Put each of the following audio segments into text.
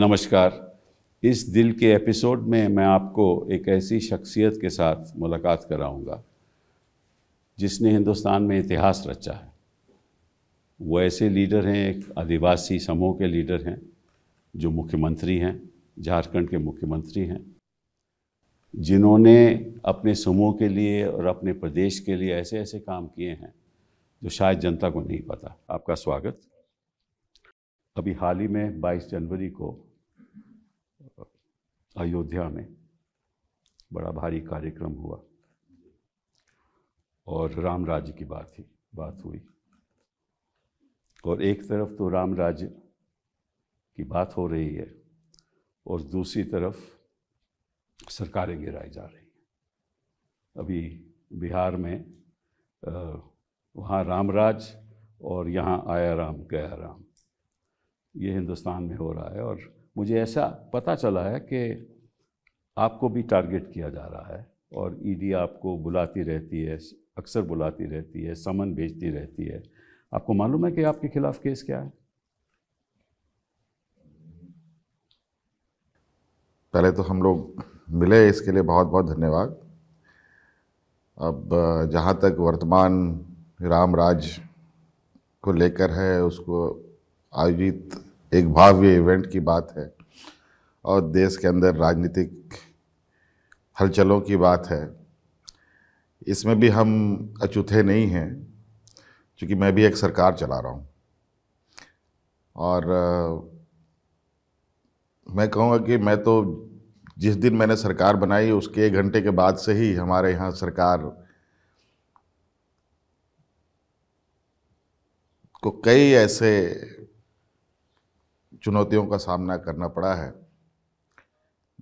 नमस्कार इस दिल के एपिसोड में मैं आपको एक ऐसी शख्सियत के साथ मुलाकात कराऊंगा जिसने हिंदुस्तान में इतिहास रचा है वो ऐसे लीडर हैं एक आदिवासी समूह के लीडर हैं जो मुख्यमंत्री हैं झारखंड के मुख्यमंत्री हैं जिन्होंने अपने समूह के लिए और अपने प्रदेश के लिए ऐसे ऐसे काम किए हैं जो शायद जनता को नहीं पता आपका स्वागत अभी हाल ही में 22 जनवरी को अयोध्या में बड़ा भारी कार्यक्रम हुआ और राम राज्य की बात ही बात हुई और एक तरफ तो राम राज्य की बात हो रही है और दूसरी तरफ सरकारें गिराई जा रही हैं अभी बिहार में वहाँ रामराज और यहाँ आया राम गया राम ये हिंदुस्तान में हो रहा है और मुझे ऐसा पता चला है कि आपको भी टारगेट किया जा रहा है और ईडी e आपको बुलाती रहती है अक्सर बुलाती रहती है समन भेजती रहती है आपको मालूम है कि आपके खिलाफ केस क्या है पहले तो हम लोग मिले इसके लिए बहुत बहुत धन्यवाद अब जहाँ तक वर्तमान राम राज को लेकर है उसको आयोजित एक भाव्य इवेंट की बात है और देश के अंदर राजनीतिक हलचलों की बात है इसमें भी हम अचूथे नहीं हैं क्योंकि मैं भी एक सरकार चला रहा हूँ और मैं कहूँगा कि मैं तो जिस दिन मैंने सरकार बनाई उसके एक घंटे के बाद से ही हमारे यहाँ सरकार को कई ऐसे चुनौतियों का सामना करना पड़ा है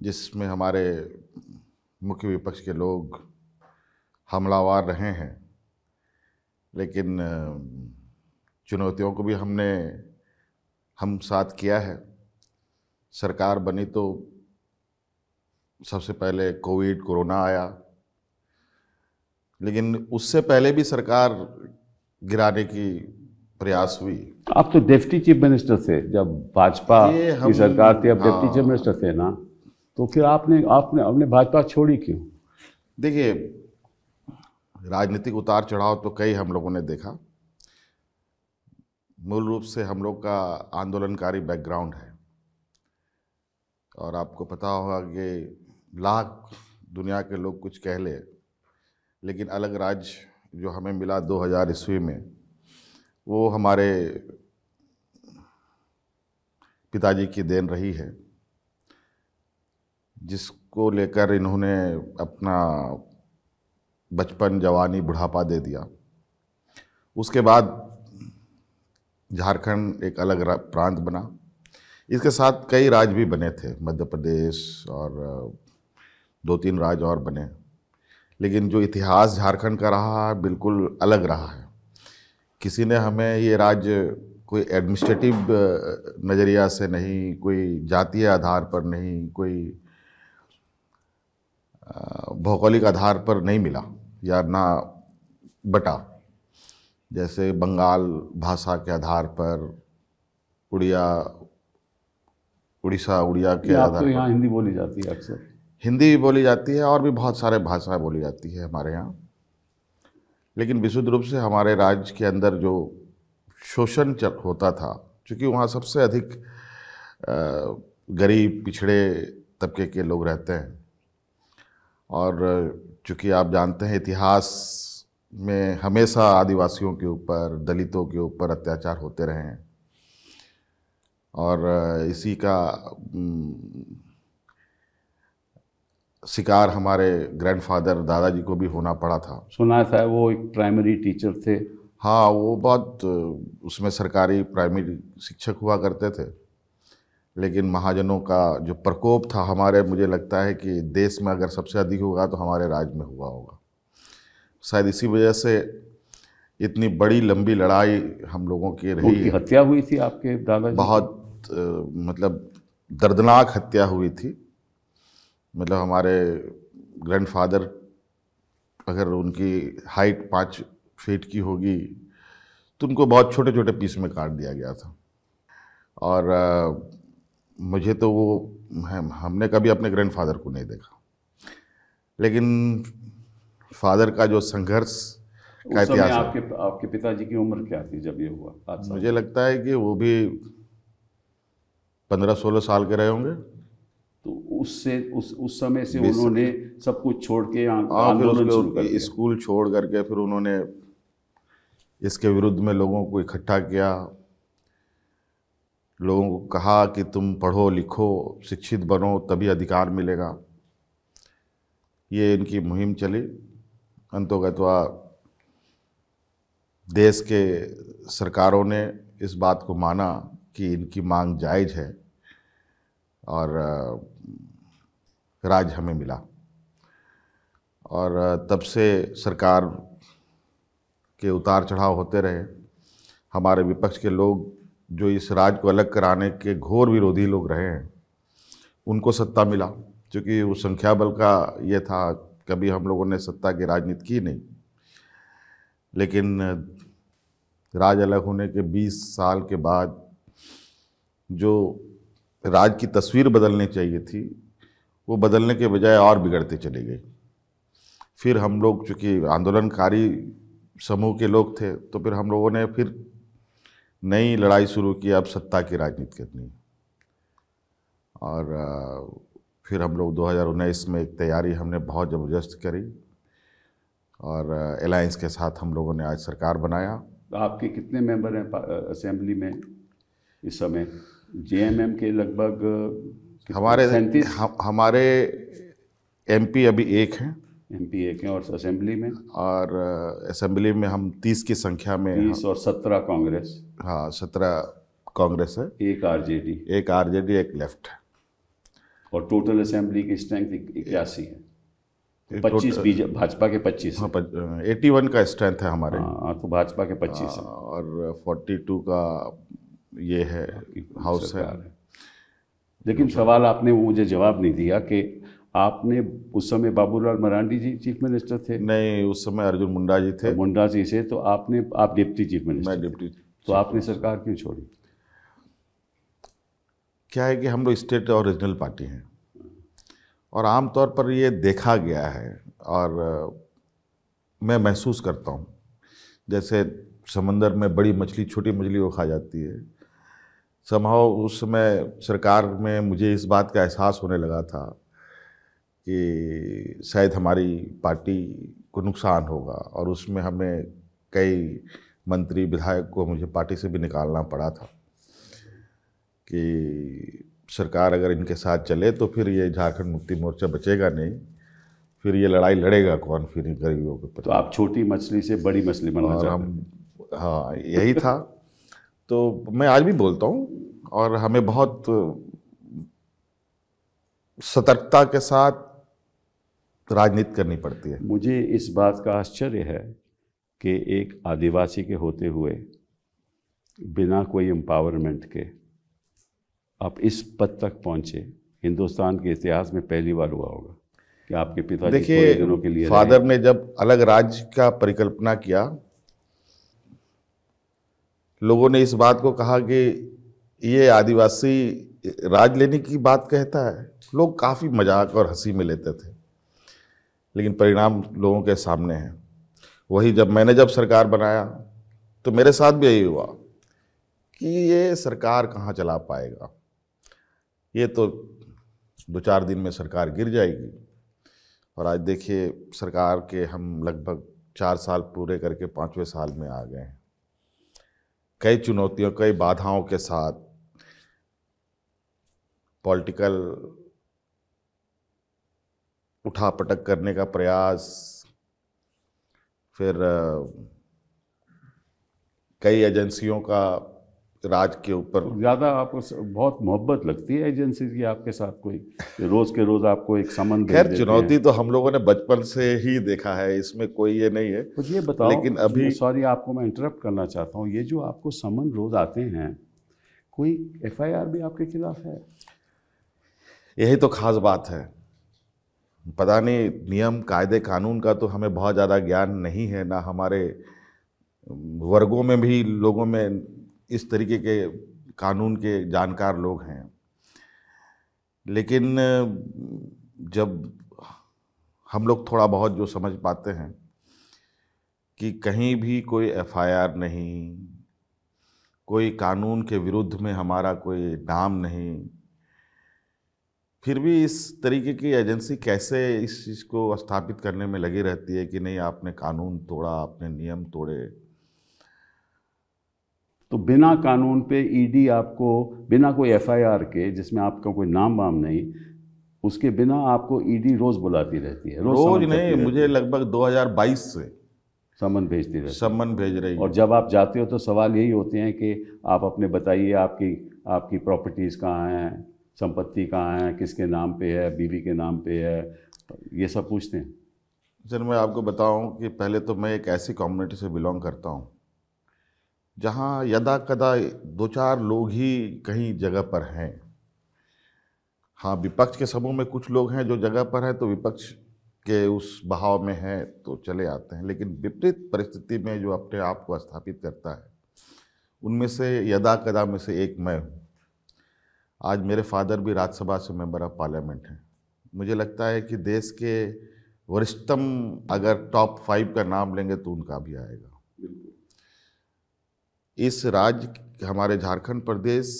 जिसमें हमारे मुख्य विपक्ष के लोग हमलावार रहे हैं लेकिन चुनौतियों को भी हमने हम साथ किया है सरकार बनी तो सबसे पहले कोविड कोरोना आया लेकिन उससे पहले भी सरकार गिराने की प्रयास हुई आप तो डेप्टी चीफ मिनिस्टर थे जब भाजपा की सरकार थी अब डेप्टी चीफ हाँ। मिनिस्टर थे ना तो फिर आपने आपने आपने भाजपा छोड़ी क्यों देखिए राजनीतिक उतार चढ़ाव तो कई हम लोगों ने देखा मूल रूप से हम लोग का आंदोलनकारी बैकग्राउंड है और आपको पता होगा कि लाख दुनिया के लोग कुछ कह ले लेकिन अलग राज्य जो हमें मिला 2000 ईस्वी में वो हमारे पिताजी की देन रही है जिसको लेकर इन्होंने अपना बचपन जवानी बुढ़ापा दे दिया उसके बाद झारखंड एक अलग प्रांत बना इसके साथ कई राज्य भी बने थे मध्य प्रदेश और दो तीन राज्य और बने लेकिन जो इतिहास झारखंड का रहा है बिल्कुल अलग रहा है किसी ने हमें ये राज्य कोई एडमिनिस्ट्रेटिव नज़रिया से नहीं कोई जातीय आधार पर नहीं कोई भौगोलिक आधार पर नहीं मिला या ना बटा जैसे बंगाल भाषा के आधार पर उड़िया उड़ीसा उड़िया के आधार तो पर हिंदी बोली जाती है अक्सर हिंदी भी बोली जाती है और भी बहुत सारे भाषाएं बोली जाती है हमारे यहाँ लेकिन विशुद्ध रूप से हमारे राज्य के अंदर जो शोषण होता था क्योंकि वहाँ सबसे अधिक गरीब पिछड़े तबके के लोग रहते हैं और चूँकि आप जानते हैं इतिहास में हमेशा आदिवासियों के ऊपर दलितों के ऊपर अत्याचार होते रहे हैं और इसी का शिकार हमारे ग्रैंडफादर दादाजी को भी होना पड़ा था सुना था वो एक प्राइमरी टीचर थे हाँ वो बहुत उसमें सरकारी प्राइमरी शिक्षक हुआ करते थे लेकिन महाजनों का जो प्रकोप था हमारे मुझे लगता है कि देश में अगर सबसे अधिक होगा तो हमारे राज्य में हुआ होगा शायद इसी वजह से इतनी बड़ी लंबी लड़ाई हम लोगों की रही हत्या हुई थी आपके दादा बहुत मतलब दर्दनाक हत्या हुई थी मतलब हमारे ग्रैंडफादर अगर उनकी हाइट पाँच फीट की होगी तो उनको बहुत छोटे छोटे पीस में काट दिया गया था और आ, मुझे तो वो हमने कभी अपने ग्रैंडफादर को नहीं देखा लेकिन फादर का जो संघर्ष का इतिहास आपके आपके पिताजी की उम्र क्या थी जब ये हुआ मुझे लगता है कि वो भी पंद्रह सोलह साल के रहे होंगे तो उससे उस उस समय से उन्होंने सब कुछ छोड़ के हाँ, आंदोलन स्कूल छोड़ करके फिर उन्होंने इसके विरुद्ध में लोगों को इकट्ठा किया लोगों को कहा कि तुम पढ़ो लिखो शिक्षित बनो तभी अधिकार मिलेगा ये इनकी मुहिम चली अंतोगतवा देश के सरकारों ने इस बात को माना कि इनकी मांग जायज़ है और राज हमें मिला और तब से सरकार के उतार चढ़ाव होते रहे हमारे विपक्ष के लोग जो इस राज को अलग कराने के घोर विरोधी लोग रहे हैं उनको सत्ता मिला क्योंकि वो संख्या बल का ये था कभी हम लोगों ने सत्ता की राजनीति की नहीं लेकिन राज अलग होने के 20 साल के बाद जो राज की तस्वीर बदलनी चाहिए थी वो बदलने के बजाय और बिगड़ते चली गई फिर हम लोग चूँकि आंदोलनकारी समूह के लोग थे तो फिर हम लोगों ने फिर नई लड़ाई शुरू की अब सत्ता की राजनीति करनी और फिर हम लोग 2019 में एक तैयारी हमने बहुत ज़बरदस्त करी और अलायंस के साथ हम लोगों ने आज सरकार बनाया आपके कितने मेंबर हैं असेंबली में इस समय जेएमएम के लगभग हमारे सैंतीस हमारे एमपी अभी एक हैं एमपी एक हैं और असेंबली में और असेंबली में हम तीस की संख्या में तीस और सत्रह कांग्रेस हाँ सत्रह कांग्रेस है एक आरजेडी एक आरजेडी एक लेफ्ट है और टोटल असेंबली की स्ट्रेंथ इक्यासी है पच्चीस भाजपा के पच्चीस एटी हाँ, वन का स्ट्रेंथ है हमारे हाँ, हाँ तो भाजपा के पच्चीस हाँ, और फोर्टी टू का ये है हाउस है लेकिन सवाल आपने वो मुझे जवाब नहीं दिया कि आपने उस समय बाबूलाल मरांडी जी चीफ मिनिस्टर थे नहीं उस समय अर्जुन मुंडा जी थे मुंडा जी से तो आपने आप डिप्टी चीफ मिनिस्टर मैं डिप्टी तो आपने सरकार क्यों छोड़ी क्या है कि हम लोग स्टेट और रीजनल पार्टी हैं और आमतौर पर ये देखा गया है और मैं महसूस करता हूँ जैसे समंदर में बड़ी मछली छोटी मछली को खा जाती है समाव उस समय सरकार में मुझे इस बात का एहसास होने लगा था कि शायद हमारी पार्टी को नुकसान होगा और उसमें हमें कई मंत्री विधायक को मुझे पार्टी से भी निकालना पड़ा था कि सरकार अगर इनके साथ चले तो फिर ये झारखंड मुक्ति मोर्चा बचेगा नहीं फिर ये लड़ाई लड़ेगा कौन फिर गरीबों के पता तो आप छोटी मछली से बड़ी मछली बनना हम हाँ यही था तो मैं आज भी बोलता हूँ और हमें बहुत सतर्कता के साथ राजनीति करनी पड़ती है मुझे इस बात का आश्चर्य है कि एक आदिवासी के होते हुए बिना कोई एम्पावरमेंट के आप इस पद तक पहुँचे हिंदुस्तान के इतिहास में पहली बार हुआ होगा कि आपके पिता देखिए दिनों के लिए फादर ने जब अलग राज्य का परिकल्पना किया लोगों ने इस बात को कहा कि ये आदिवासी राज लेने की बात कहता है लोग काफ़ी मजाक और हंसी में लेते थे लेकिन परिणाम लोगों के सामने हैं वही जब मैंने जब सरकार बनाया तो मेरे साथ भी यही हुआ कि ये सरकार कहाँ चला पाएगा ये तो दो चार दिन में सरकार गिर जाएगी और आज देखिए सरकार के हम लगभग चार साल पूरे करके पाँचवें साल में आ गए हैं कई चुनौतियों कई बाधाओं के साथ पॉलिटिकल उठा पटक करने का प्रयास फिर कई एजेंसियों का राज के ऊपर ज़्यादा आपको बहुत मोहब्बत लगती है एजेंसी की आपके साथ कोई रोज़ के रोज़ आपको एक समन खैर चुनौती तो हम लोगों ने बचपन से ही देखा है इसमें कोई ये नहीं है तो ये बताओ लेकिन अभी सॉरी आपको मैं इंटरप्ट करना चाहता हूँ ये जो आपको समन रोज़ आते हैं कोई एफ भी आपके खिलाफ है यही तो ख़ास बात है पता नहीं नियम कायदे कानून का तो हमें बहुत ज़्यादा ज्ञान नहीं है ना हमारे वर्गों में भी लोगों में इस तरीके के कानून के जानकार लोग हैं लेकिन जब हम लोग थोड़ा बहुत जो समझ पाते हैं कि कहीं भी कोई एफआईआर नहीं कोई कानून के विरुद्ध में हमारा कोई नाम नहीं फिर भी इस तरीके की एजेंसी कैसे इस चीज़ को स्थापित करने में लगी रहती है कि नहीं आपने कानून तोड़ा आपने नियम तोड़े तो बिना कानून पे ईडी आपको बिना कोई एफआईआर के जिसमें आपका कोई नाम वाम नहीं उसके बिना आपको ईडी रोज़ बुलाती रहती है रोज, रोज नहीं मुझे लगभग 2022 से समन भेजती रहती समन भेज रही और जब आप जाते हो तो सवाल यही होते हैं कि आप अपने बताइए आपकी आपकी प्रॉपर्टीज़ कहाँ हैं संपत्ति कहाँ है किसके नाम पे है बीवी के नाम पे है ये सब पूछते हैं सर मैं आपको बताऊं कि पहले तो मैं एक ऐसी कम्युनिटी से बिलोंग करता हूँ जहाँ यदा कदा दो चार लोग ही कहीं जगह पर हैं हाँ विपक्ष के समूह में कुछ लोग हैं जो जगह पर हैं तो विपक्ष के उस बहाव में हैं तो चले आते हैं लेकिन विपरीत परिस्थिति में जो अपने आप को स्थापित करता है उनमें से यदा कदा में से एक मैं हूँ आज मेरे फादर भी राज्यसभा से मेंबर ऑफ पार्लियामेंट हैं मुझे लगता है कि देश के वरिष्ठतम अगर टॉप फाइव का नाम लेंगे तो उनका भी आएगा इस राज्य हमारे झारखंड प्रदेश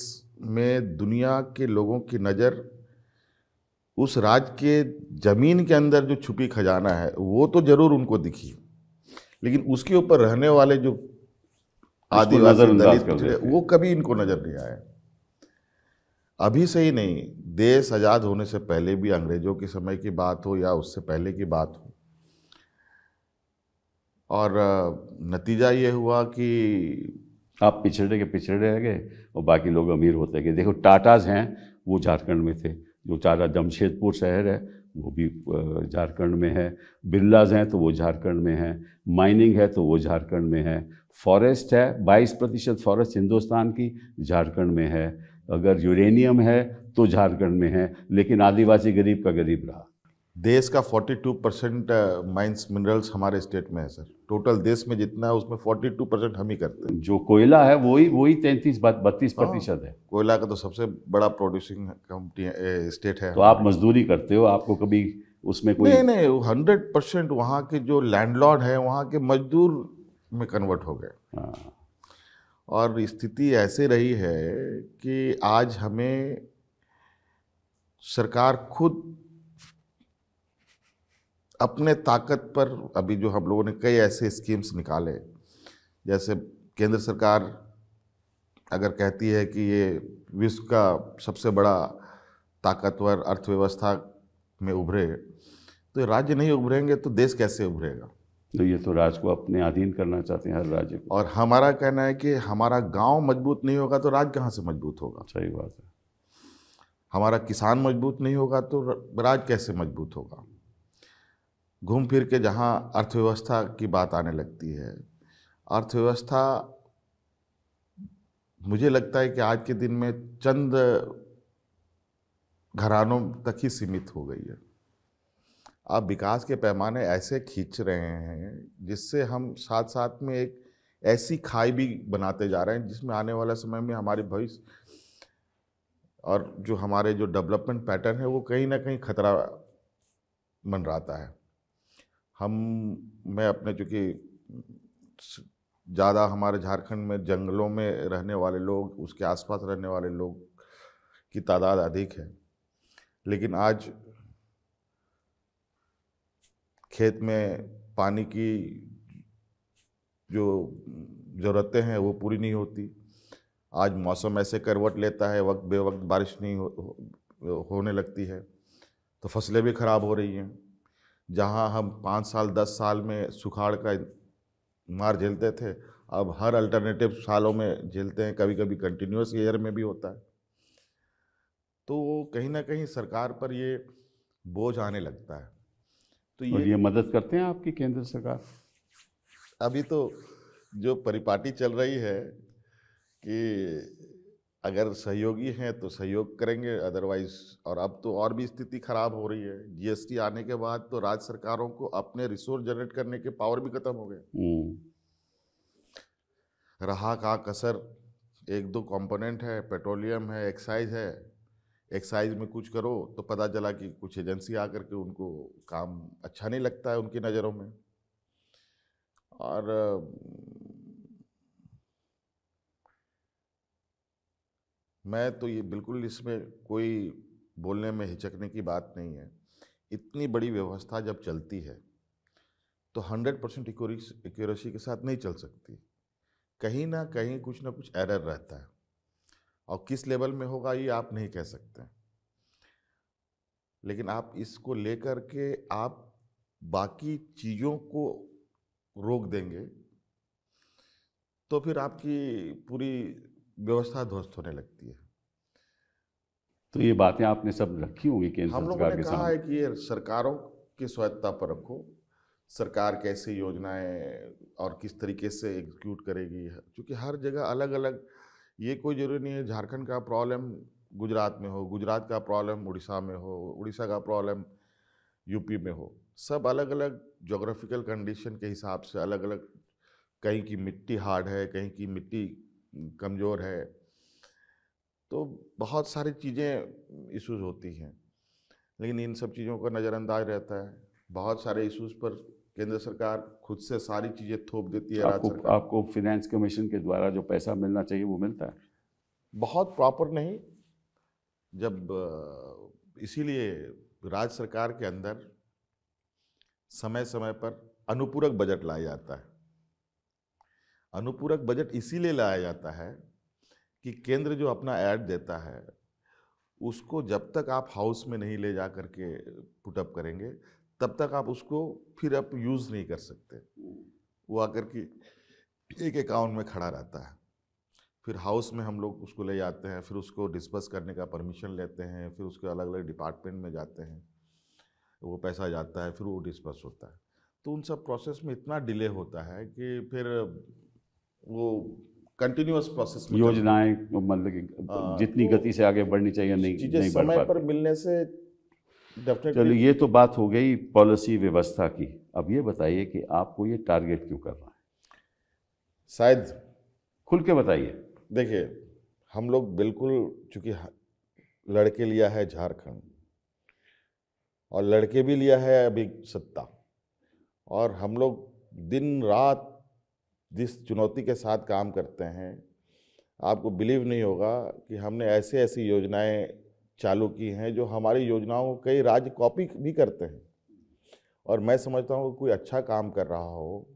में दुनिया के लोगों की नज़र उस राज्य के ज़मीन के अंदर जो छुपी खजाना है वो तो ज़रूर उनको दिखी लेकिन उसके ऊपर रहने वाले जो आदिवासी दलित वो कभी इनको नज़र नहीं आए अभी से ही नहीं देश आज़ाद होने से पहले भी अंग्रेज़ों के समय की बात हो या उससे पहले की बात हो और नतीजा ये हुआ कि आप पिछड़े के पिछड़े रह गए और बाकी लोग अमीर होते गए देखो टाटाज हैं वो झारखंड में थे जो टाटा जमशेदपुर शहर है वो भी झारखंड में है बिरलाज हैं तो वो झारखंड में है माइनिंग है तो वो झारखंड में है फॉरेस्ट है 22 प्रतिशत फॉरेस्ट हिंदुस्तान की झारखंड में है अगर यूरेनियम है तो झारखंड में है लेकिन आदिवासी गरीब का गरीब रहा देश का 42 परसेंट माइंस मिनरल्स हमारे स्टेट में है सर टोटल देश में जितना है उसमें 42 परसेंट हम ही करते हैं जो कोयला है वही वही तैंतीस बत्तीस हाँ। प्रतिशत है कोयला का तो सबसे बड़ा प्रोड्यूसिंग कंपनी स्टेट है तो आप मजदूरी करते हो आपको कभी उसमें कोई नहीं नहीं हंड्रेड परसेंट वहाँ के जो लैंडलॉर्ड है वहाँ के मजदूर में कन्वर्ट हो गए हाँ। और स्थिति ऐसे रही है कि आज हमें सरकार खुद अपने ताकत पर अभी जो हम लोगों ने कई ऐसे स्कीम्स निकाले जैसे केंद्र सरकार अगर कहती है कि ये विश्व का सबसे बड़ा ताकतवर अर्थव्यवस्था में उभरे तो राज्य नहीं उभरेंगे तो देश कैसे उभरेगा तो ये तो राज्य को अपने अधीन करना चाहते हैं हर राज्य को और हमारा कहना है कि हमारा गांव मजबूत नहीं होगा तो राज्य कहाँ से मजबूत होगा सही बात है हमारा किसान मजबूत नहीं होगा तो राज्य कैसे मजबूत होगा घूम फिर के जहाँ अर्थव्यवस्था की बात आने लगती है अर्थव्यवस्था मुझे लगता है कि आज के दिन में चंद घरानों तक ही सीमित हो गई है अब विकास के पैमाने ऐसे खींच रहे हैं जिससे हम साथ साथ में एक ऐसी खाई भी बनाते जा रहे हैं जिसमें आने वाला समय में हमारे भविष्य और जो हमारे जो डेवलपमेंट पैटर्न है वो कहीं ना कहीं खतरा रहा है हम मैं अपने चूँकि ज़्यादा हमारे झारखंड में जंगलों में रहने वाले लोग उसके आसपास रहने वाले लोग की तादाद अधिक है लेकिन आज खेत में पानी की जो ज़रूरतें हैं वो पूरी नहीं होती आज मौसम ऐसे करवट लेता है वक्त बे वक्त बारिश नहीं हो, हो, होने लगती है तो फसलें भी ख़राब हो रही हैं जहां हम पाँच साल दस साल में सुखाड़ का मार झेलते थे अब हर अल्टरनेटिव सालों में झेलते हैं कभी कभी कंटिन्यूस ईयर में भी होता है तो कहीं ना कहीं सरकार पर ये बोझ आने लगता है तो ये, ये मदद करते हैं आपकी केंद्र सरकार अभी तो जो परिपाटी चल रही है कि अगर सहयोगी हैं तो सहयोग करेंगे अदरवाइज और अब तो और भी स्थिति खराब हो रही है जीएसटी आने के बाद तो राज्य सरकारों को अपने रिसोर्स जनरेट करने के पावर भी खत्म हो गए हम्म। रहा का कसर एक दो कंपोनेंट है पेट्रोलियम है एक्साइज है एक्साइज में कुछ करो तो पता चला कि कुछ एजेंसी आकर के उनको काम अच्छा नहीं लगता है उनकी नज़रों में और मैं तो ये बिल्कुल इसमें कोई बोलने में हिचकने की बात नहीं है इतनी बड़ी व्यवस्था जब चलती है तो हंड्रेड परसेंट एक्यूरेसी के साथ नहीं चल सकती कहीं ना कहीं कुछ ना कुछ एरर रहता है और किस लेवल में होगा ये आप नहीं कह सकते लेकिन आप इसको लेकर के आप बाकी चीज़ों को रोक देंगे तो फिर आपकी पूरी व्यवस्था ध्वस्त होने लगती है तो ये बातें आपने सब रखी होंगी केंद्र हम लोगों ने कहा है कि ये सरकारों की स्वायत्ता पर रखो सरकार कैसे योजनाएं और किस तरीके से एग्जीक्यूट करेगी क्योंकि हर जगह अलग अलग ये कोई ज़रूरी नहीं है झारखंड का प्रॉब्लम गुजरात में हो गुजरात का प्रॉब्लम उड़ीसा में हो उड़ीसा का प्रॉब्लम यूपी में हो सब अलग अलग जोग्राफिकल कंडीशन के हिसाब से अलग अलग कहीं की मिट्टी हार्ड है कहीं की मिट्टी कमज़ोर है तो बहुत सारी चीज़ें इश्यूज़ होती हैं लेकिन इन सब चीज़ों का नज़रअंदाज रहता है बहुत सारे इश्यूज़ पर केंद्र सरकार खुद से सारी चीज़ें थोप देती है आपको आपको फिनेंस कमीशन के द्वारा जो पैसा मिलना चाहिए वो मिलता है बहुत प्रॉपर नहीं जब इसीलिए राज्य सरकार के अंदर समय समय पर अनुपूरक बजट लाया जाता है अनुपूरक बजट इसीलिए लाया जाता है कि केंद्र जो अपना ऐड देता है उसको जब तक आप हाउस में नहीं ले जा करके पुटअप करेंगे तब तक आप उसको फिर आप यूज़ नहीं कर सकते वो आकर के एक अकाउंट में खड़ा रहता है फिर हाउस में हम लोग उसको ले जाते हैं फिर उसको डिस्पस करने का परमिशन लेते हैं फिर उसके अलग अलग डिपार्टमेंट में जाते हैं वो पैसा जाता है फिर वो डिस्पस होता है तो उन सब प्रोसेस में इतना डिले होता है कि फिर वो कंटिन्यूस प्रोसेस योजनाएं मतलब जितनी तो गति से आगे बढ़नी चाहिए नहीं बढ़ समय पर मिलने से चलो ये तो बात हो गई पॉलिसी व्यवस्था की अब ये बताइए कि आपको ये टारगेट क्यों करना है शायद खुल के बताइए देखिए हम लोग बिल्कुल चूंकि लड़के लिया है झारखंड और लड़के भी लिया है अभी सत्ता और हम लोग दिन रात जिस चुनौती के साथ काम करते हैं आपको बिलीव नहीं होगा कि हमने ऐसे ऐसी योजनाएं चालू की हैं जो हमारी योजनाओं को कई राज्य कॉपी भी करते हैं और मैं समझता हूँ कोई अच्छा काम कर रहा हो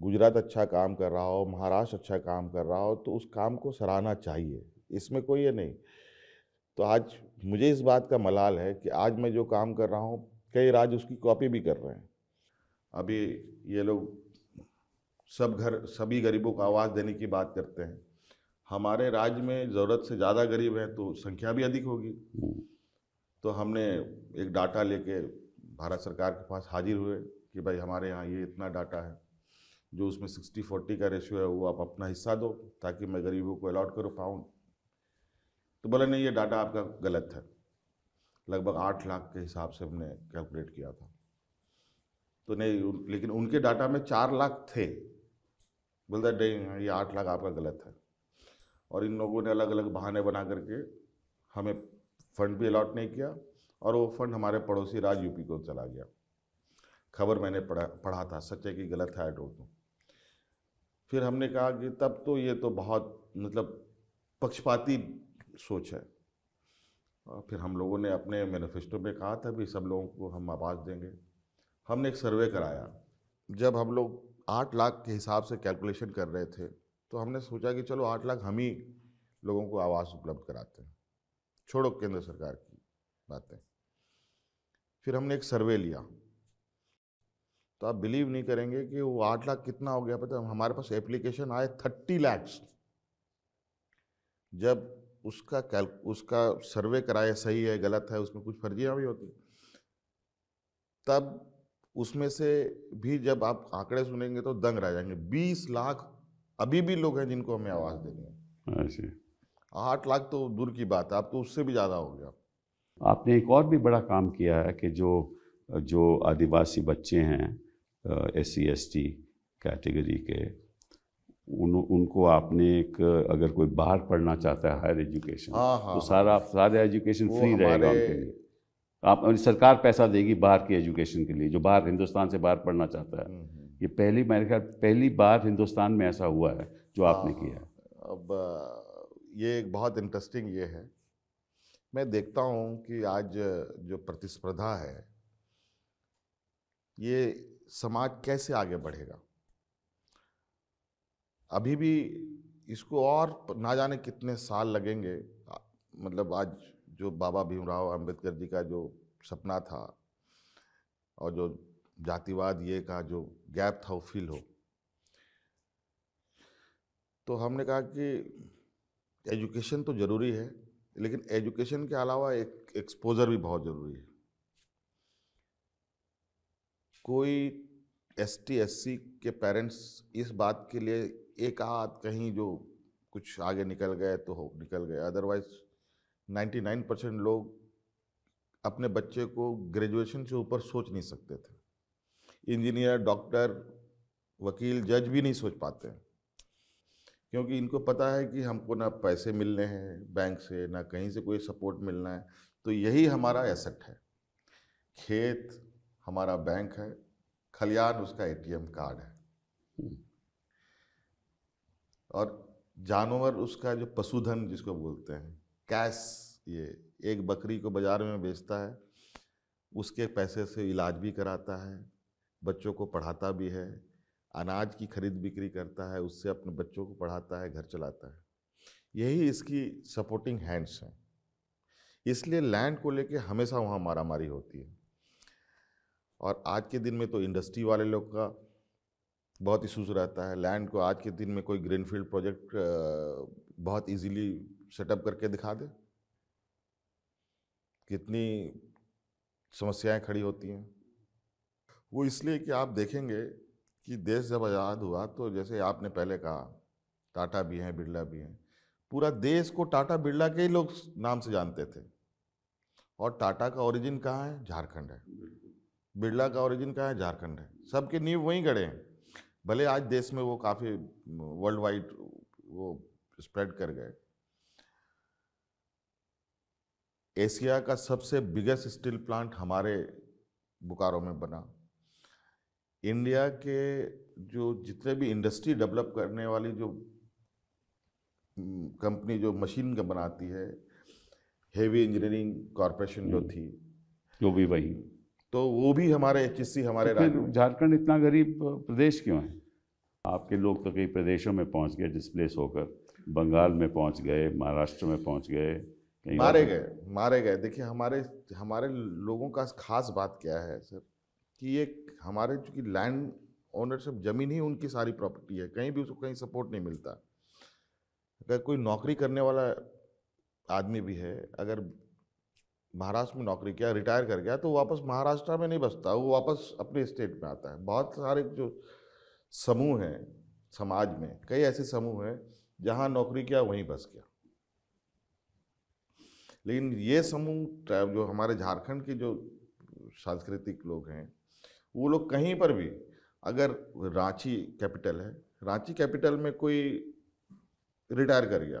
गुजरात अच्छा काम कर रहा हो महाराष्ट्र अच्छा काम कर रहा हो तो उस काम को सराहना चाहिए इसमें कोई ये नहीं तो आज मुझे इस बात का मलाल है कि आज मैं जो काम कर रहा हूँ कई राज्य उसकी कॉपी भी कर रहे हैं अभी ये लोग सब घर सभी गरीबों को आवाज़ देने की बात करते हैं हमारे राज्य में ज़रूरत से ज़्यादा गरीब हैं तो संख्या भी अधिक होगी हम्म। तो हमने एक डाटा लेके भारत सरकार के पास हाजिर हुए कि भाई हमारे यहाँ ये इतना डाटा है जो उसमें सिक्सटी फोर्टी का रेशियो है वो आप अपना हिस्सा दो ताकि मैं गरीबों को अलाट कर पाऊँ तो बोले नहीं ये डाटा आपका गलत है लगभग आठ लाख के हिसाब से हमने कैलकुलेट किया था तो नहीं लेकिन उनके डाटा में चार लाख थे बोलता नहीं ये आठ लाख आपका गलत है और इन लोगों ने अलग अलग बहाने बना करके हमें फंड भी अलाट नहीं किया और वो फंड हमारे पड़ोसी राज्य यूपी को चला गया खबर मैंने पढ़ा पढ़ा था सच है कि गलत है आई डोंट फिर हमने कहा कि तब तो ये तो बहुत मतलब पक्षपाती सोच है और फिर हम लोगों ने अपने मैनिफेस्टो में कहा था भी सब लोगों को हम आवाज़ देंगे हमने एक सर्वे कराया जब हम लोग आठ लाख के हिसाब से कैलकुलेशन कर रहे थे तो हमने सोचा कि चलो आठ लाख हम ही लोगों को आवास उपलब्ध कराते हैं छोड़ो केंद्र सरकार की बातें फिर हमने एक सर्वे लिया तो आप बिलीव नहीं करेंगे कि वो आठ लाख कितना हो गया पता हमारे पास एप्लीकेशन आए थर्टी लैक्स जब उसका कैल उसका सर्वे कराया सही है गलत है उसमें कुछ फर्जियाँ भी होती तब उसमें से भी जब आप आंकड़े सुनेंगे तो दंग रह जाएंगे बीस लाख अभी भी लोग हैं जिनको हमें आवाज़ देनी है आठ लाख तो दूर की बात है आप तो उससे भी ज़्यादा हो गया आपने एक और भी बड़ा काम किया है कि जो जो आदिवासी बच्चे हैं S C S T category के उन उनको आपने एक अगर कोई बाहर पढ़ना चाहता है हायर एजुकेशन हाँ, हाँ, तो सारा हाँ। सारे एजुकेशन फ्री रहेगा उनके लिए आप सरकार पैसा देगी बाहर की एजुकेशन के लिए जो बाहर हिंदुस्तान से बाहर पढ़ना चाहता है हम्म, हम्म। ये पहली मेरे ख्याल पहली बार हिंदुस्तान में ऐसा हुआ है जो आपने हाँ, किया अब ये एक बहुत इंटरेस्टिंग ये है मैं देखता हूँ कि आज जो प्रतिस्पर्धा है ये समाज कैसे आगे बढ़ेगा अभी भी इसको और ना जाने कितने साल लगेंगे मतलब आज जो बाबा भीमराव अंबेडकर जी का जो सपना था और जो जातिवाद ये का जो गैप था वो फील हो तो हमने कहा कि एजुकेशन तो ज़रूरी है लेकिन एजुकेशन के अलावा एक एक्सपोज़र भी बहुत ज़रूरी है कोई एस टी एस सी के पेरेंट्स इस बात के लिए एक आध कहीं जो कुछ आगे निकल गए तो हो निकल गए अदरवाइज 99 परसेंट लोग अपने बच्चे को ग्रेजुएशन से ऊपर सोच नहीं सकते थे इंजीनियर डॉक्टर वकील जज भी नहीं सोच पाते हैं क्योंकि इनको पता है कि हमको ना पैसे मिलने हैं बैंक से ना कहीं से कोई सपोर्ट मिलना है तो यही हमारा एसेट है खेत हमारा बैंक है खलियान उसका एटीएम कार्ड है हम्म। और जानवर उसका जो पशुधन जिसको बोलते हैं कैश ये एक बकरी को बाज़ार में बेचता है उसके पैसे से इलाज भी कराता है बच्चों को पढ़ाता भी है अनाज की खरीद बिक्री करता है उससे अपने बच्चों को पढ़ाता है घर चलाता है यही इसकी सपोर्टिंग हैंड्स हैं इसलिए लैंड को लेके हमेशा वहाँ मारामारी होती है और आज के दिन में तो इंडस्ट्री वाले लोग का बहुत इशूज़ रहता है लैंड को आज के दिन में कोई ग्रीनफील्ड प्रोजेक्ट बहुत इजीली सेटअप करके दिखा दे कितनी समस्याएं खड़ी होती हैं वो इसलिए कि आप देखेंगे कि देश जब आज़ाद हुआ तो जैसे आपने पहले कहा टाटा भी हैं बिरला भी हैं पूरा देश को टाटा बिरला के ही लोग नाम से जानते थे और टाटा का ओरिजिन कहाँ है झारखंड है बिरला का ओरिजिन कहाँ है झारखंड है सबके नींव वहीं गड़े हैं भले आज देश में वो काफ़ी वर्ल्ड वाइड वो स्प्रेड कर गए एशिया का सबसे बिगेस्ट स्टील प्लांट हमारे बोकारो में बना इंडिया के जो जितने भी इंडस्ट्री डेवलप करने वाली जो कंपनी हम्म, जो मशीन का बनाती है हेवी इंजीनियरिंग कॉरपोरेशन जो हम्म। थी जो भी वही तो वो भी हमारे एच हमारे तो झारखंड इतना गरीब प्रदेश क्यों है आपके लोग तो कई प्रदेशों में पहुंच गए डिस्प्लेस होकर बंगाल में पहुंच गए महाराष्ट्र में पहुंच गए मारे गए मारे गए देखिए हमारे हमारे लोगों का खास बात क्या है सर कि ये हमारे चूँकि लैंड ओनरशिप ज़मीन ही उनकी सारी प्रॉपर्टी है कहीं भी उसको कहीं सपोर्ट नहीं मिलता अगर कोई नौकरी करने वाला आदमी भी है अगर महाराष्ट्र में नौकरी किया रिटायर कर गया तो वापस महाराष्ट्र में नहीं बसता वो वापस अपने स्टेट में आता है बहुत सारे जो समूह हैं समाज में कई ऐसे समूह हैं जहाँ नौकरी किया वहीं बस गया लेकिन ये समूह जो हमारे झारखंड के जो सांस्कृतिक लोग हैं वो लोग कहीं पर भी अगर रांची कैपिटल है रांची कैपिटल में कोई रिटायर कर गया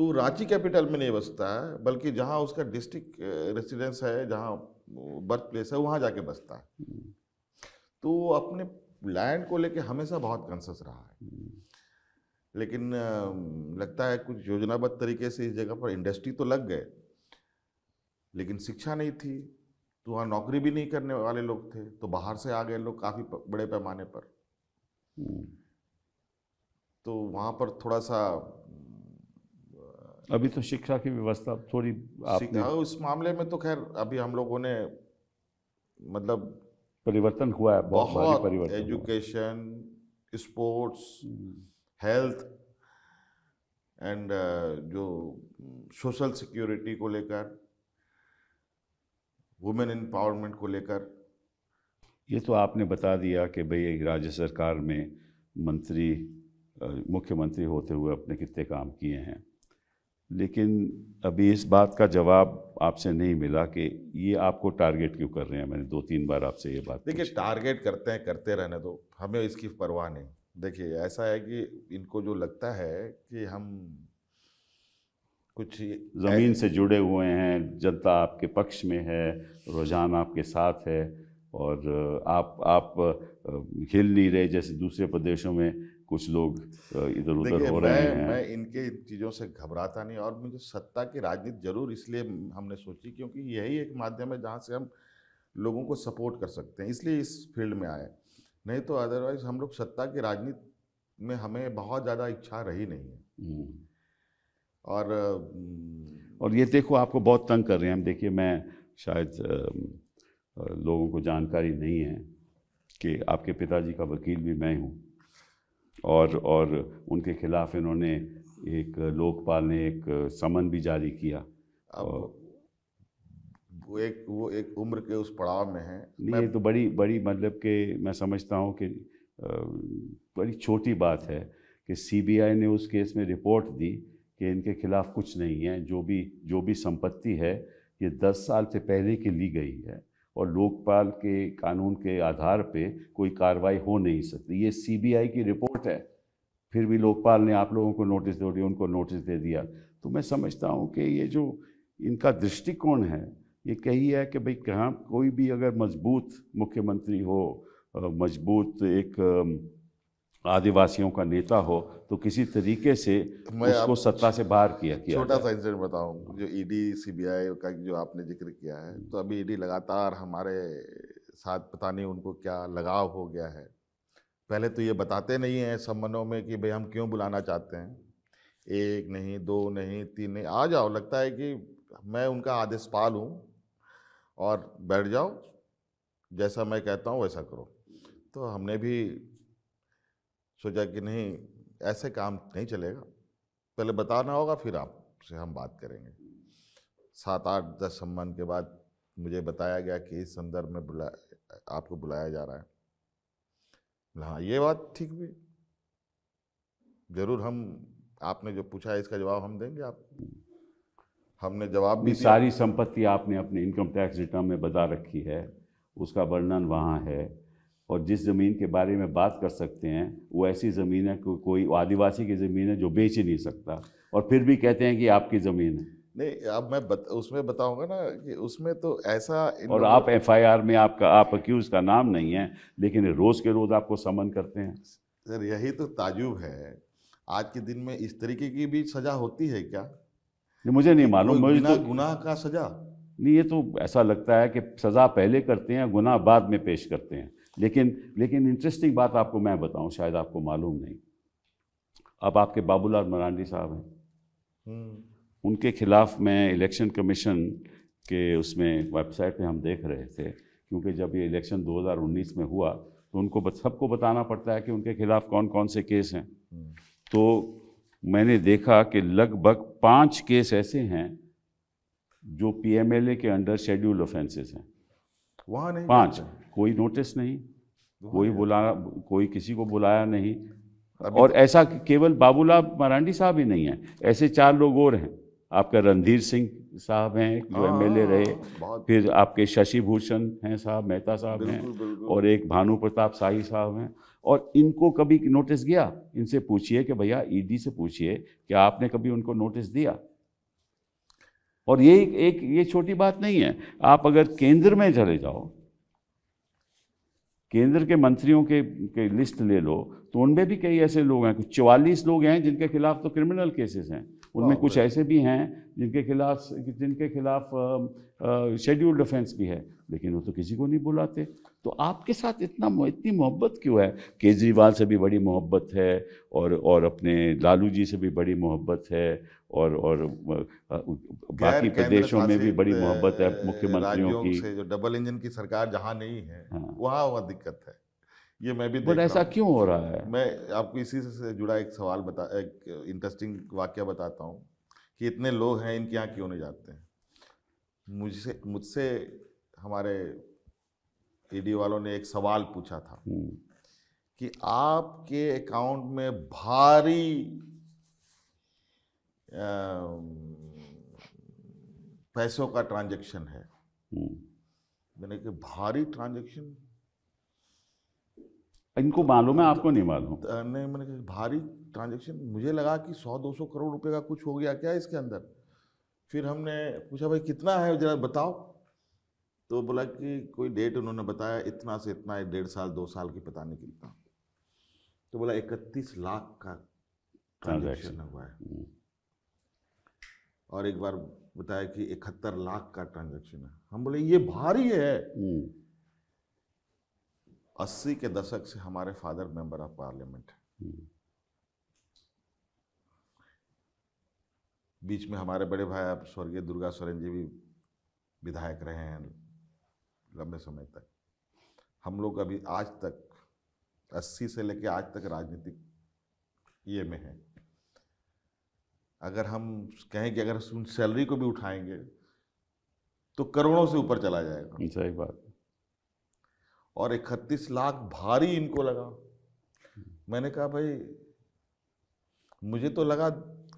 तो रांची कैपिटल में नहीं बसता है बल्कि जहाँ उसका डिस्ट्रिक्ट रेसिडेंस है जहाँ बर्थ प्लेस है वहाँ जाके बसता है हम्म। तो अपने लैंड को लेके हमेशा बहुत कंसस रहा है हम्म। लेकिन लगता है कुछ योजनाबद्ध तरीके से इस जगह पर इंडस्ट्री तो लग गए लेकिन शिक्षा नहीं थी तो वहाँ नौकरी भी नहीं करने वाले लोग थे तो बाहर से आ गए लोग काफ़ी बड़े पैमाने पर हम्म। तो वहाँ पर थोड़ा सा अभी तो शिक्षा की व्यवस्था थोड़ी शिक्षा इस मामले में तो खैर अभी हम लोगों ने मतलब परिवर्तन हुआ है बहुत, बहुत परिवर्तन education sports hmm. Health and uh, जो सोशल सिक्योरिटी को लेकर वुमेन एम्पावरमेंट को लेकर ये तो आपने बता दिया कि भाई राज्य सरकार में मंत्री मुख्यमंत्री होते हुए अपने कितने काम किए हैं लेकिन अभी इस बात का जवाब आपसे नहीं मिला कि ये आपको टारगेट क्यों कर रहे हैं मैंने दो तीन बार आपसे ये बात देखिए टारगेट करते हैं करते रहने दो हमें इसकी परवाह नहीं देखिए ऐसा है कि इनको जो लगता है कि हम कुछ ज़मीन से जुड़े हुए हैं जनता आपके पक्ष में है रोजाना आपके साथ है और आप आप हिल नहीं रहे जैसे दूसरे प्रदेशों में कुछ लोग इधर उधर हो रहे हैं मैं इनके चीज़ों से घबराता नहीं और मुझे सत्ता की राजनीति जरूर इसलिए हमने सोची क्योंकि यही एक माध्यम है जहाँ से हम लोगों को सपोर्ट कर सकते हैं इसलिए इस फील्ड में आए नहीं तो अदरवाइज हम लोग सत्ता की राजनीति में हमें बहुत ज़्यादा इच्छा रही नहीं है हम्म। और हम्म। और ये देखो आपको बहुत तंग कर रहे हैं हम देखिए मैं शायद लोगों को जानकारी नहीं है कि आपके पिताजी का वकील भी मैं हूँ और और उनके खिलाफ इन्होंने एक लोकपाल ने एक समन भी जारी किया अब वो एक वो एक उम्र के उस पड़ाव में है नहीं ये तो बड़ी बड़ी मतलब कि मैं समझता हूँ कि बड़ी छोटी बात है कि सीबीआई ने उस केस में रिपोर्ट दी कि इनके खिलाफ कुछ नहीं है जो भी जो भी संपत्ति है ये दस साल से पहले की ली गई है और लोकपाल के कानून के आधार पे कोई कार्रवाई हो नहीं सकती ये सीबीआई की रिपोर्ट है फिर भी लोकपाल ने आप लोगों को नोटिस दे दिया उनको नोटिस दे दिया तो मैं समझता हूँ कि ये जो इनका दृष्टिकोण है ये कही है कि भाई कहाँ कोई भी अगर मजबूत मुख्यमंत्री हो मजबूत एक आदिवासियों का नेता हो तो किसी तरीके से तो मैं उसको सत्ता से बाहर किया किया छोटा सा इंसिडेंट बताऊं जो ईडी e सीबीआई का जो आपने जिक्र किया है हम्म। तो अभी ईडी e लगातार हमारे साथ पता नहीं उनको क्या लगाव हो गया है पहले तो ये बताते नहीं हैं सम्मनों में कि भाई हम क्यों बुलाना चाहते हैं एक नहीं दो नहीं तीन नहीं आ जाओ लगता है कि मैं उनका आदेश पाल हूँ और बैठ जाओ जैसा मैं कहता हूँ वैसा करो तो हमने भी सोचा कि नहीं ऐसे काम नहीं चलेगा पहले बताना होगा फिर आपसे हम बात करेंगे सात आठ दस सम्मान के बाद मुझे बताया गया कि इस संदर्भ में बुला आपको बुलाया जा रहा है हाँ ये बात ठीक भी ज़रूर हम आपने जो पूछा है इसका जवाब हम देंगे आपको हमने जवाब भी सारी संपत्ति आपने अपने इनकम टैक्स रिटर्न में बता रखी है उसका वर्णन वहाँ है और जिस ज़मीन के बारे में बात कर सकते हैं वो ऐसी ज़मीन है को, कोई आदिवासी की ज़मीन है जो बेच ही नहीं सकता और फिर भी कहते हैं कि आपकी ज़मीन है नहीं अब मैं बत, उसमें बताऊंगा ना कि उसमें तो ऐसा और आप एफआईआर में आपका आप अक्यूज़ का नाम नहीं है लेकिन रोज़ के रोज़ आपको समन करते हैं सर यही तो ताजुब है आज के दिन में इस तरीके की भी सज़ा होती है क्या नहीं मुझे नहीं मालूम मुझे तो गुनाह का सजा नहीं ये तो ऐसा लगता है कि सज़ा पहले करते हैं गुनाह बाद में पेश करते हैं लेकिन लेकिन इंटरेस्टिंग बात आपको मैं बताऊं शायद आपको मालूम नहीं अब आपके बाबूलाल मरांडी साहब हैं हम्म। उनके खिलाफ मैं इलेक्शन कमीशन के उसमें वेबसाइट पे हम देख रहे थे क्योंकि जब ये इलेक्शन 2019 में हुआ तो उनको सबको बताना पड़ता है कि उनके खिलाफ कौन कौन से केस हैं हम्म। तो मैंने देखा कि लगभग पांच केस ऐसे हैं जो पीएमएलए के अंडर शेड्यूल ऑफेंसेस हैं वहाँ नहीं पांच कोई नोटिस नहीं कोई बुला कोई किसी को बुलाया नहीं और ऐसा केवल बाबूलाल मरांडी साहब ही नहीं है ऐसे चार लोग और हैं आपका रणधीर सिंह साहब हैं जो एम हाँ, रहे फिर आपके शशि भूषण हैं साहब मेहता साहब हैं और एक भानु प्रताप शाही साहब हैं और इनको कभी नोटिस गया इनसे पूछिए कि भैया ईडी e से पूछिए कि आपने कभी उनको नोटिस दिया और ये एक ये छोटी बात नहीं है आप अगर केंद्र में चले जाओ केंद्र के मंत्रियों के, के लिस्ट ले लो तो उनमें भी कई ऐसे लोग हैं कुछ चवालीस लोग हैं जिनके खिलाफ तो क्रिमिनल केसेस हैं उनमें कुछ ऐसे भी हैं जिनके खिलाफ जिनके खिलाफ शेड्यूल डिफेंस भी है लेकिन वो तो किसी को नहीं बुलाते तो आपके साथ इतना इतनी मोहब्बत क्यों है केजरीवाल से भी बड़ी मोहब्बत है और और अपने लालू जी से भी बड़ी मोहब्बत है और और बाकी प्रदेशों में भी बड़ी मोहब्बत है मुख्यमंत्रियों की से जो डबल इंजन की सरकार जहाँ नहीं है हाँ। वहाँ वहाँ दिक्कत है ये मैं भी बट ऐसा क्यों हो रहा है मैं आपको इसी से जुड़ा एक सवाल बता एक इंटरेस्टिंग वाक्य बताता हूँ कि इतने लोग हैं इनके यहाँ क्यों नहीं जाते हैं मुझसे मुझसे हमारे ईडी वालों ने एक सवाल पूछा था हम्म। कि आपके अकाउंट में भारी पैसों का ट्रांजैक्शन है हम्म। मैंने कहा भारी ट्रांजैक्शन इनको मालूम है आपको नहीं मालूम नहीं मैंने कहा भारी ट्रांजैक्शन मुझे लगा कि सौ दो सौ करोड़ रुपए का कुछ हो गया क्या इसके अंदर फिर हमने पूछा भाई कितना है जरा बताओ तो बोला कि कोई डेट उन्होंने बताया इतना से इतना डेढ़ साल दो साल की पता नहीं कितना तो बोला इकतीस लाख का ट्रांजेक्शन हुआ है हम्म। और एक बार बताया कि इकहत्तर लाख का ट्रांजेक्शन है हम बोले ये भारी है हम्म। अस्सी के दशक से हमारे फादर मेंबर ऑफ पार्लियामेंट है हम्म। बीच में हमारे बड़े भाई आप स्वर्गीय दुर्गा सोरेन जी भी विधायक रहे हैं लंबे समय तक हम लोग अभी आज तक अस्सी से लेकर आज तक राजनीतिक ये में हैं अगर हम कहें कि अगर उन सैलरी को भी उठाएंगे तो करोड़ों से ऊपर चला जाएगा सही बात और इकतीस लाख भारी इनको लगा मैंने कहा भाई मुझे तो लगा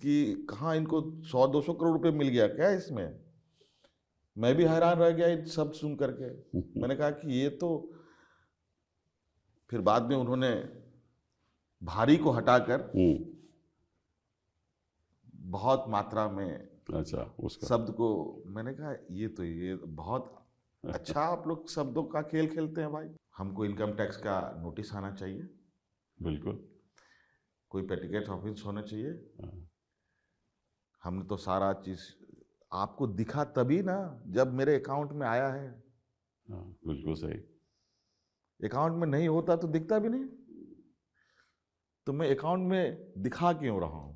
कि कहाँ इनको सौ दो सौ करोड़ रुपए मिल गया क्या इसमें मैं भी हैरान रह गया इन सब सुन करके मैंने कहा कि ये तो फिर बाद में उन्होंने भारी को हटाकर हम्म। बहुत मात्रा में अच्छा उसका शब्द को मैंने कहा ये तो ये बहुत अच्छा आप लोग शब्दों का खेल खेलते हैं भाई हमको इनकम टैक्स का नोटिस आना चाहिए बिल्कुल कोई पेटिकेट ऑफिस होना चाहिए हाँ। हमने तो सारा चीज आपको दिखा तभी ना जब मेरे अकाउंट में आया है हाँ, बिल्कुल सही अकाउंट में नहीं होता तो दिखता भी नहीं तो मैं अकाउंट में दिखा क्यों रहा हूं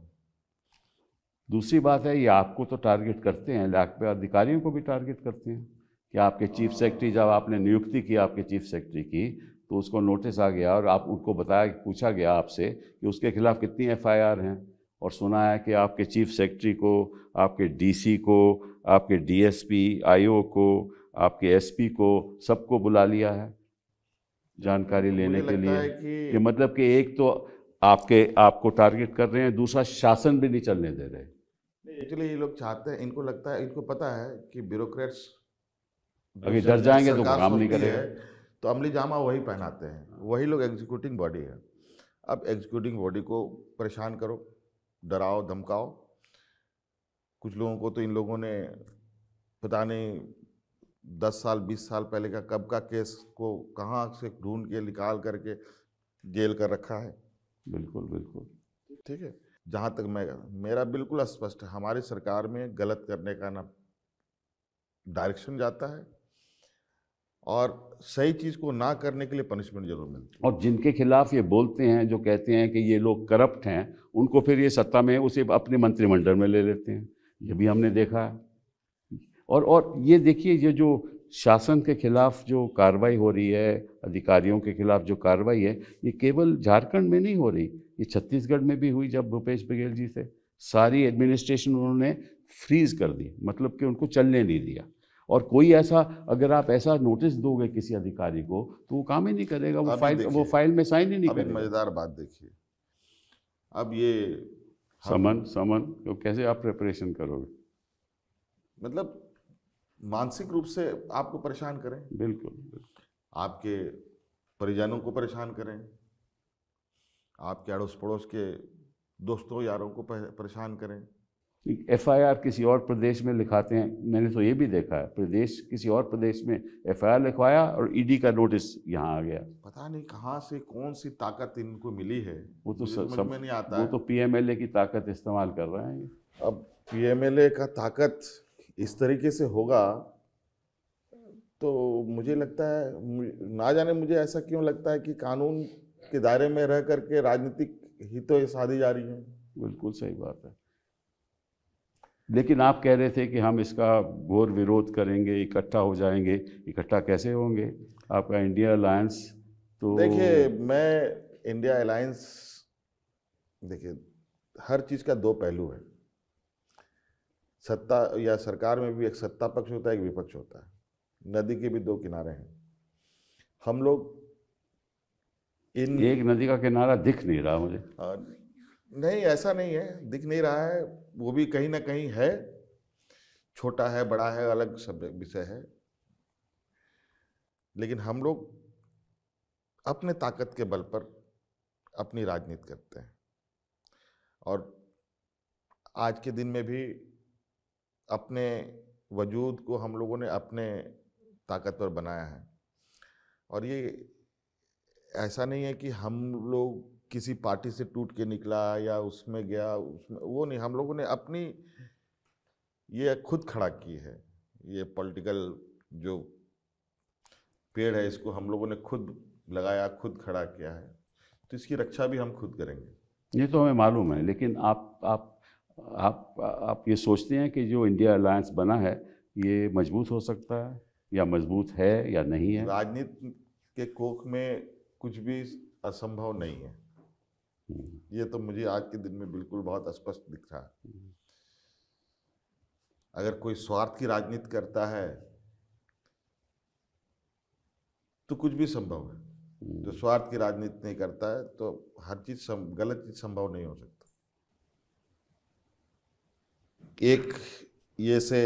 दूसरी बात है ये आपको तो टारगेट करते हैं लाख पे अधिकारियों को भी टारगेट करते हैं कि आपके चीफ सेक्रेटरी हाँ। जब आपने नियुक्ति की आपके चीफ सेक्रेटरी की तो उसको नोटिस आ गया और आप उनको बताया पूछा गया आपसे कि उसके खिलाफ कितनी आर हैं और सुना है कि आपके चीफ सेक्रेटरी को आपके डीसी को आपके डीएसपी आईओ को आपके एसपी को सबको बुला लिया है जानकारी लेने के लिए कि... मतलब कि एक तो आपके आपको टारगेट कर रहे हैं दूसरा शासन भी नहीं चलने दे रहे एक्चुअली ये लोग चाहते हैं इनको लगता है इनको पता है कि ब्यूरोक्रेट्स अभी डर जाएंगे तो काम नहीं करेंगे तो अमली जामा वही पहनाते हैं वही लोग एग्जीक्यूटिंग बॉडी है अब एग्जीक्यूटिंग बॉडी को परेशान करो डराओ धमकाओ कुछ लोगों को तो इन लोगों ने पता नहीं दस साल बीस साल पहले का कब का केस को कहाँ से ढूंढ के निकाल करके जेल कर रखा है बिल्कुल बिल्कुल ठीक है जहाँ तक मैं मेरा बिल्कुल स्पष्ट है हमारी सरकार में गलत करने का ना डायरेक्शन जाता है और सही चीज़ को ना करने के लिए पनिशमेंट जरूर मिलती है और जिनके खिलाफ ये बोलते हैं जो कहते हैं कि ये लोग करप्ट हैं उनको फिर ये सत्ता में उसे अपने मंत्रिमंडल में ले लेते हैं ये भी हमने देखा है और और ये देखिए ये जो शासन के खिलाफ जो कार्रवाई हो रही है अधिकारियों के खिलाफ जो कार्रवाई है ये केवल झारखंड में नहीं हो रही ये छत्तीसगढ़ में भी हुई जब भूपेश बघेल जी थे सारी एडमिनिस्ट्रेशन उन्होंने फ्रीज कर दी मतलब कि उनको चलने नहीं दिया और कोई ऐसा अगर आप ऐसा नोटिस दोगे किसी अधिकारी को तो वो काम ही नहीं करेगा वो फाइल वो फाइल में साइन ही नहीं करेगा मज़ेदार बात देखिए अब ये समन समन तो कैसे आप प्रिपरेशन करोगे मतलब मानसिक रूप से आपको परेशान करें बिल्कुल, आपके परिजनों को परेशान करें आपके अड़ोस पड़ोस के दोस्तों यारों को परेशान करें एफआईआर किसी और प्रदेश में लिखाते हैं मैंने तो ये भी देखा है प्रदेश किसी और प्रदेश में एफआईआर लिखवाया और ईडी e का नोटिस यहाँ आ गया पता नहीं कहाँ से कौन सी ताकत इनको मिली है वो तो समझ में नहीं आता वो तो पीएमएलए की ताकत इस्तेमाल कर रहे हैं अब पीएमएलए का ताकत इस तरीके से होगा तो मुझे लगता है ना जाने मुझे ऐसा क्यों लगता है कि कानून के दायरे में रह करके राजनीतिक हितों साधी जा रही है बिल्कुल सही बात है लेकिन आप कह रहे थे कि हम इसका घोर विरोध करेंगे इकट्ठा हो जाएंगे इकट्ठा कैसे होंगे आपका इंडिया अलायंस तो देखिए मैं इंडिया अलायंस देखिए हर चीज़ का दो पहलू है सत्ता या सरकार में भी एक सत्ता पक्ष होता है एक विपक्ष होता है नदी के भी दो किनारे हैं हम लोग इन एक नदी का किनारा दिख नहीं रहा मुझे नहीं ऐसा नहीं है दिख नहीं रहा है वो भी कहीं ना कहीं है छोटा है बड़ा है अलग सब विषय है लेकिन हम लोग अपने ताकत के बल पर अपनी राजनीति करते हैं और आज के दिन में भी अपने वजूद को हम लोगों ने अपने ताकत पर बनाया है और ये ऐसा नहीं है कि हम लोग किसी पार्टी से टूट के निकला या उसमें गया उसमें वो नहीं हम लोगों ने अपनी ये खुद खड़ा की है ये पॉलिटिकल जो पेड़ है हम्म। इसको हम लोगों ने खुद लगाया खुद खड़ा किया है तो इसकी रक्षा भी हम खुद करेंगे ये तो हमें मालूम है लेकिन आप आप आप आप ये सोचते हैं कि जो इंडिया अलायंस बना है ये मजबूत हो सकता है या मजबूत है या नहीं है राजनीति के कोख में कुछ भी असंभव नहीं है ये तो मुझे आज के दिन में बिल्कुल बहुत स्पष्ट दिख रहा है अगर कोई स्वार्थ की राजनीति करता है तो कुछ भी संभव है जो हम्म। स्वार्थ की राजनीति नहीं करता है तो हर चीज गलत चीज संभव नहीं हो सकता एक ये से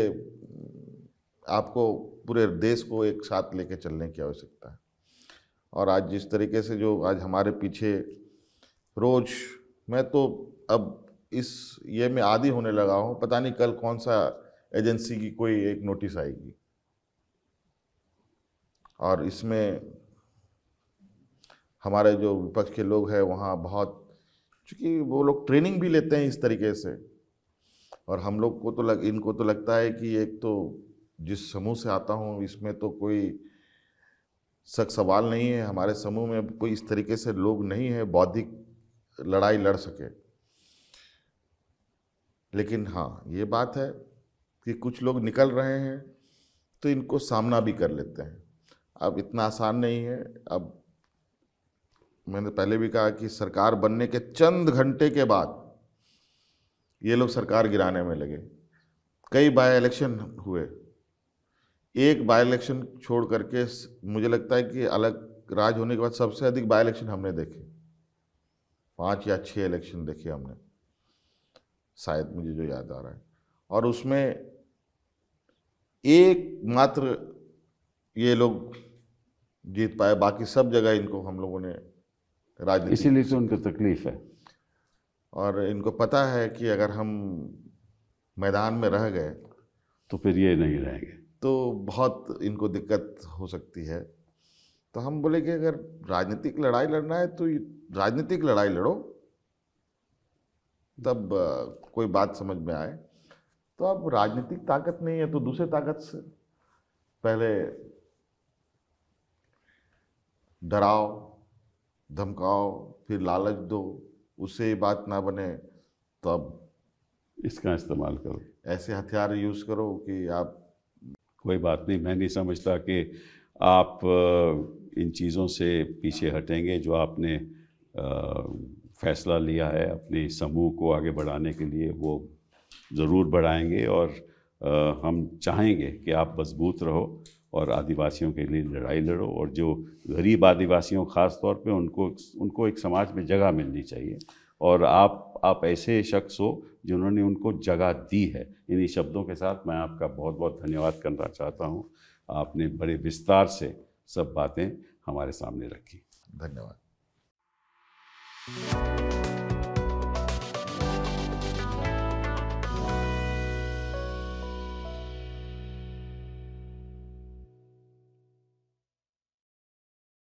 आपको पूरे देश को एक साथ लेके चलने की आवश्यकता है और आज जिस तरीके से जो आज हमारे पीछे रोज मैं तो अब इस ये में आदि होने लगा हूँ पता नहीं कल कौन सा एजेंसी की कोई एक नोटिस आएगी और इसमें हमारे जो विपक्ष के लोग हैं वहाँ बहुत चूँकि वो लोग ट्रेनिंग भी लेते हैं इस तरीके से और हम लोग को तो लग इनको तो लगता है कि एक तो जिस समूह से आता हूँ इसमें तो कोई सख्त सवाल नहीं है हमारे समूह में कोई इस तरीके से लोग नहीं है बौद्धिक लड़ाई लड़ सके लेकिन हाँ ये बात है कि कुछ लोग निकल रहे हैं तो इनको सामना भी कर लेते हैं अब इतना आसान नहीं है अब मैंने पहले भी कहा कि सरकार बनने के चंद घंटे के बाद ये लोग सरकार गिराने में लगे कई बाय इलेक्शन हुए एक बाय इलेक्शन छोड़ करके मुझे लगता है कि अलग राज होने के बाद सबसे अधिक बाय इलेक्शन हमने देखे पाँच या छः इलेक्शन देखे हमने शायद मुझे जो याद आ रहा है और उसमें एक मात्र ये लोग जीत पाए बाकी सब जगह इनको हम लोगों ने राजनीति इसीलिए तो उनको तकलीफ है और इनको पता है कि अगर हम मैदान में रह गए तो फिर ये नहीं रहेंगे तो बहुत इनको दिक्कत हो सकती है तो हम बोले कि अगर राजनीतिक लड़ाई लड़ना है तो राजनीतिक लड़ाई लड़ो तब कोई बात समझ में आए तो अब राजनीतिक ताकत नहीं है तो दूसरे ताकत से पहले डराओ धमकाओ फिर लालच दो उससे बात ना बने तब इसका इस्तेमाल करो ऐसे हथियार यूज़ करो कि आप कोई बात नहीं मैं नहीं समझता कि आप इन चीज़ों से पीछे हटेंगे जो आपने फ़ैसला लिया है अपने समूह को आगे बढ़ाने के लिए वो ज़रूर बढ़ाएंगे और हम चाहेंगे कि आप मजबूत रहो और आदिवासियों के लिए लड़ाई लड़ो और जो गरीब आदिवासियों ख़ास तौर पे उनको उनको एक समाज में जगह मिलनी चाहिए और आप आप ऐसे शख्स हो जिन्होंने उनको जगह दी है इन्हीं शब्दों के साथ मैं आपका बहुत बहुत धन्यवाद करना चाहता हूँ आपने बड़े विस्तार से सब बातें हमारे सामने रखी धन्यवाद